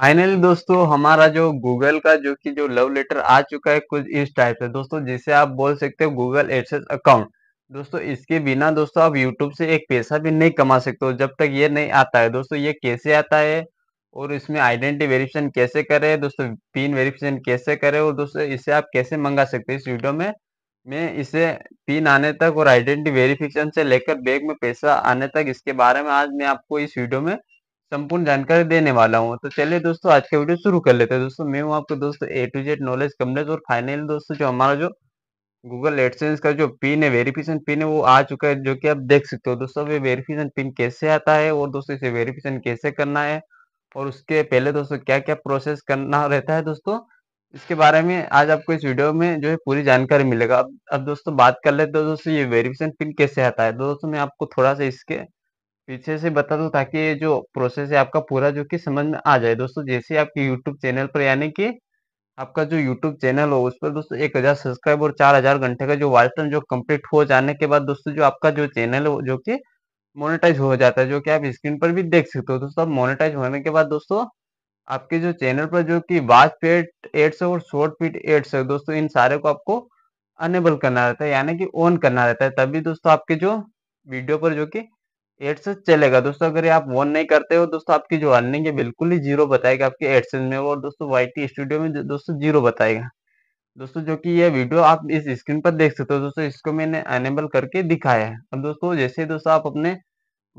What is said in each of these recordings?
finally दोस्तों हमारा जो गूगल का जो कि जो लव लेटर आ चुका है कुछ इस टाइप से दोस्तों जिसे आप बोल सकते हो गूगल एडसेस अकाउंट दोस्तों इसके बिना दोस्तों आप यूट्यूब से एक पैसा भी नहीं कमा सकते हो जब तक ये नहीं आता है दोस्तों ये कैसे आता है और इसमें आइडेंटिटी वेरिफिकेशन कैसे करे दोस्तों पिन वेरिफिकेशन कैसे करे और दोस्तों इसे आप कैसे मंगा सकते हो इस वीडियो में मैं इसे पिन आने तक और आइडेंटिटी वेरिफिकेशन से लेकर बैग में पैसा आने तक इसके बारे में आज मैं आपको इस वीडियो में संपूर्ण जानकारी देने वाला हूँ तो चलिए दोस्तों आज के वीडियो शुरू कर लेते हैं दोस्तों मैं हूँ आपको दोस्तों ए टू जेड नॉलेज कमलेज और फाइनल दोस्तों जो हमारा जो गूगल एडसेंस का जो पिन है वेरिफिकेशन पिन है वो आ चुका है जो कि आप देख सकते हो दोस्तों ये वेरिफिकेशन पिन कैसे आता है और दोस्तों इसे वेरिफिकेशन कैसे करना है और उसके पहले दोस्तों क्या क्या प्रोसेस करना रहता है दोस्तों इसके बारे में आज आपको इस वीडियो में जो है पूरी जानकारी मिलेगा अब अब दोस्तों बात कर लेते हो दोस्तों ये वेरिफिकेशन पिन कैसे आता है दोस्तों मैं आपको थोड़ा सा इसके पीछे से बता दो ताकि ये जो प्रोसेस है आपका पूरा जो कि समझ में आ जाए दोस्तों जैसे आपके यूट्यूब चैनल पर यानी कि आपका जो यूट्यूब चैनल हो उस पर दोस्तों एक हज़ार सब्सक्राइब और चार हज़ार घंटे का जो वाच टाइम जो कंप्लीट हो जाने के बाद दोस्तों जो आपका जो चैनल हो जो कि मोनेटाइज हो जाता है जो कि आप स्क्रीन पर भी देख सकते हो दोस्तों अब मोनेटाइज होने के बाद दोस्तों आपके जो चैनल पर जो कि वाच पेट एड्स और शॉर्ट पीट एड्स है दोस्तों इन सारे को आपको अनेबल करना रहता है यानी कि ऑन करना रहता है तभी दोस्तों आपके जो वीडियो पर जो की एडसेंस चलेगा दोस्तों अगर आप वन नहीं करते हो दोस्तों आपकी जो अर्निंग है बिल्कुल ही जीरो बताएगा आपके एडसेंस में और दोस्तों वाई टी स्टूडियो में दोस्तों जीरो बताएगा दोस्तों जो कि ये वीडियो आप इस स्क्रीन पर देख सकते हो दोस्तों इसको मैंने अनेबल करके दिखाया है अब दोस्तों जैसे दोस्तों आप अपने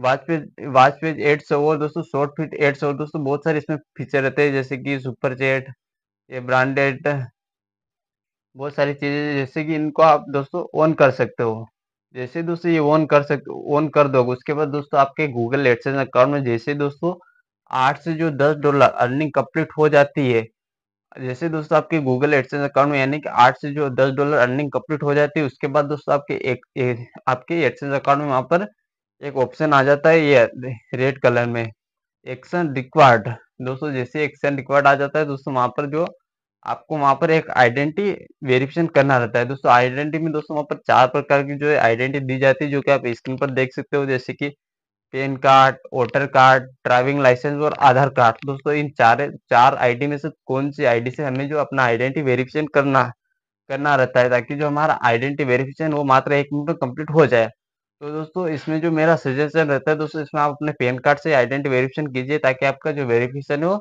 watch page watch page ads और दोस्तों शॉर्ट फिट एड्स और दोस्तों बहुत सारे इसमें फीचर रहते हैं जैसे कि सुपर चैट ये ब्रांडेड बहुत सारी चीज़ें जैसे कि इनको आप दोस्तों ऑन कर सकते हो जैसे दोस्तों ये ऑन कर सक ऑन कर दोगे उसके बाद दोस्तों आपके गूगल एडसेंस अकाउंट में जैसे दोस्तों आठ से जो दस डॉलर अर्निंग कंप्लीट हो जाती है जैसे दोस्तों आपके गूगल एडसेंस अकाउंट में यानी कि आठ से जो दस डॉलर अर्निंग कंप्लीट हो जाती है उसके बाद दोस्तों आपके एक, एक आपके एडसेंस अकाउंट में वहाँ पर एक ऑप्शन आ जाता है ये रेड कलर में एक्शन रिक्वायर्ड दोस्तों जैसे एक्शन रिक्वायर्ड आ जाता है दोस्तों वहाँ पर जो आपको वहां पर एक आइडेंटिटी वेरिफिकेशन करना रहता है दोस्तों आइडेंटिटी में दोस्तों वहां पर चार प्रकार की जो है आइडेंटिटी दी जाती है जो कि आप स्क्रीन पर देख सकते हो जैसे कि PAN card voter card driving licence और आधार कार्ड दोस्तों इन चार चार आईडी में से कौन सी आईडी से हमें जो अपना आइडेंटिटी वेरिफिकेशन करना करना रहता है ताकि जो हमारा आइडेंटिटी वेरिफिकेशन वो मात्र एक मिनट में कम्प्लीट हो जाए तो दोस्तों इसमें जो मेरा सजेशन रहता है दोस्तों इसमें आप अपने पैन कार्ड से आइडेंटिटी वेरिफिकेशन कीजिए ताकि आपका जो वेरिफिकेशन है वो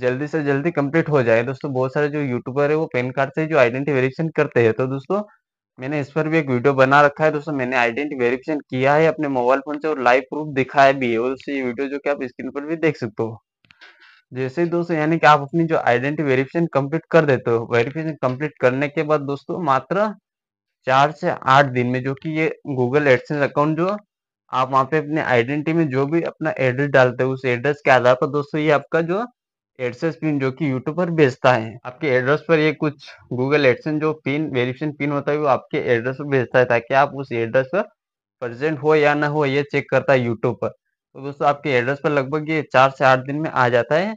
जल्दी से जल्दी कंप्लीट हो जाए दोस्तों बहुत सारे जो यूट्यूबर है वो पैन कार्ड से जो आइडेंटिटी वेरिफिकेशन करते हैं तो दोस्तों मैंने इस पर भी एक वीडियो बना रखा है दोस्तों मैंने आइडेंटिटी वेरिफिकेशन किया है अपने मोबाइल फोन से और लाइव प्रूफ दिखाया भी है दोस्तों ये वीडियो जो कि आप स्क्रीन पर भी देख सकते हो जैसे ही दोस्तों यानी कि आप अपनी जो आइडेंटिटी वेरिफिकेशन कंप्लीट कर देते हो वेरिफिकेशन कंप्लीट करने के बाद दोस्तों मात्र चार से आठ दिन में जो कि ये गूगल एडसेंस अकाउंट जो आप वहां पे अपने आइडेंटिटी में जो भी अपना एड्रेस डालते हो उस एड्रेस के आधार पर दोस्तों ये आपका जो एडसेस पिन जो कि यूट्यूब पर भेजता है आपके एड्रेस पर ये कुछ गूगल एडसेंस जो पिन वेरिफिकेशन पिन होता है वो आपके एड्रेस पर भेजता है ताकि आप उस एड्रेस पर प्रेजेंट हो या ना हो ये चेक करता है यूट्यूब पर तो दोस्तों आपके एड्रेस पर लगभग ये चार से आठ दिन में आ जाता है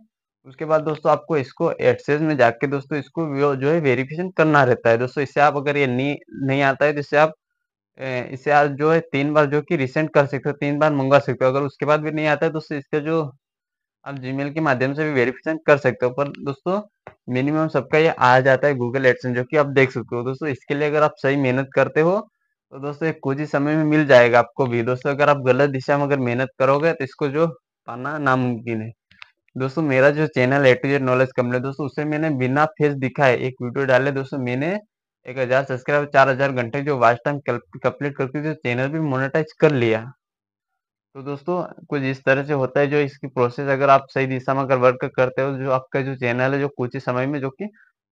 उसके बाद दोस्तों आपको इसको एडसेस में जाके दोस्तों इसको जो है वेरिफिकेशन करना रहता है दोस्तों इससे आप अगर ये नहीं नहीं आता है तो इससे आप इसे आप जो है तीन बार जो कि रिसेंट कर सकते हो तीन बार मंगवा सकते हो अगर उसके बाद भी नहीं आता है तो इसका जो आप जीमेल के माध्यम से भी वेरिफिकेशन कर सकते हो पर दोस्तों मिनिमम सबका ये आ जाता है गूगल एडसन जो कि आप देख सकते हो दोस्तों इसके लिए अगर आप सही मेहनत करते हो तो दोस्तों कुछ ही समय में मिल जाएगा आपको भी दोस्तों अगर आप गलत दिशा में अगर मेहनत करोगे तो इसको जो पाना नामुमकिन है दोस्तों मेरा जो चैनल टू नॉलेज कमरे दोस्तों उसे मैंने बिना फेस दिखाए एक वीडियो डाले दोस्तों मैंने एक हजार सब्सक्राइब चार हजार घंटे जो वाच टाइम कंप्लीट करके जो चैनल भी मोनेटाइज कर लिया तो दोस्तों कुछ इस तरह से होता है जो इसकी प्रोसेस अगर आप सही दिशा में अगर वर्क करते हो जो आपका जो चैनल है जो कुछ ही समय में जो कि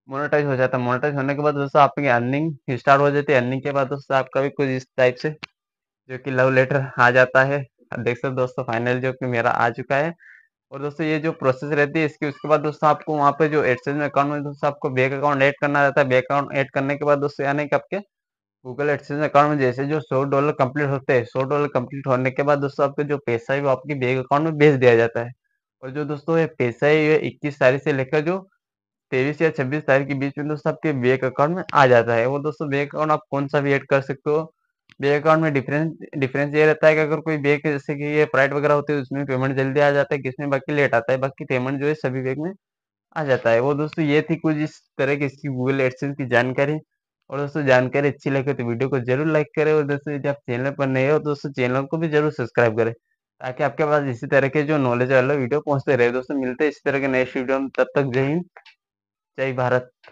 मोनेटाइज हो जाता है मोनेटाइज होने के बाद दोस्तों आपकी अर्निंग स्टार्ट हो जाती है अर्निंग के बाद दोस्तों आपका भी कुछ इस टाइप से जो कि लव लेटर आ जाता है देख सकते दोस्तों फाइनल जो कि मेरा आ चुका है और दोस्तों ये जो प्रोसेस रहती है इसके उसके बाद दोस्तों आपको वहाँ पे जो एडसेंस अकाउंट में दोस्तों आपको बैंक अकाउंट ऐड करना रहता है बैंक अकाउंट ऐड करने के बाद दोस्तों यानी कि आपके गूगल एक्सचेंज अकाउंट में जैसे जो सौ डॉलर कंप्लीट होते हैं सौ डॉलर कंप्लीट होने के बाद दोस्तों आपका जो पैसा है वो आपके बैंक अकाउंट में भेज दिया जाता है और जो दोस्तों ये पैसा है ये इक्कीस तारीख से लेकर जो तेईस या छब्बीस तारीख के बीच में दोस्तों आपके बैंक अकाउंट में आ जाता है वो दोस्तों बैंक अकाउंट आप कौन सा भी एड कर सकते हो बैंक अकाउंट में डिफरेंस डिफरेंस ये रहता है कि अगर कोई बैंक जैसे कि ये प्राइड वगैरह होती है उसमें पेमेंट जल्दी आ जाता है किसमें बाकी लेट आता है बाकी पेमेंट जो है सभी बैंक में आ जाता है वो दोस्तों ये थी कुछ इस तरह की इसकी गूगल एडसेंस की जानकारी और दोस्तों जानकारी अच्छी लगे तो वीडियो को जरूर लाइक करें और दोस्तों यदि आप चैनल पर नए हो तो दोस्तों चैनल को भी जरूर सब्सक्राइब करें ताकि आपके पास इसी तरह के जो नॉलेज वाले वीडियो पहुंचते रहे दोस्तों मिलते हैं इसी तरह के नेक्स्ट वीडियो में तब तक जय हिंद जय भारत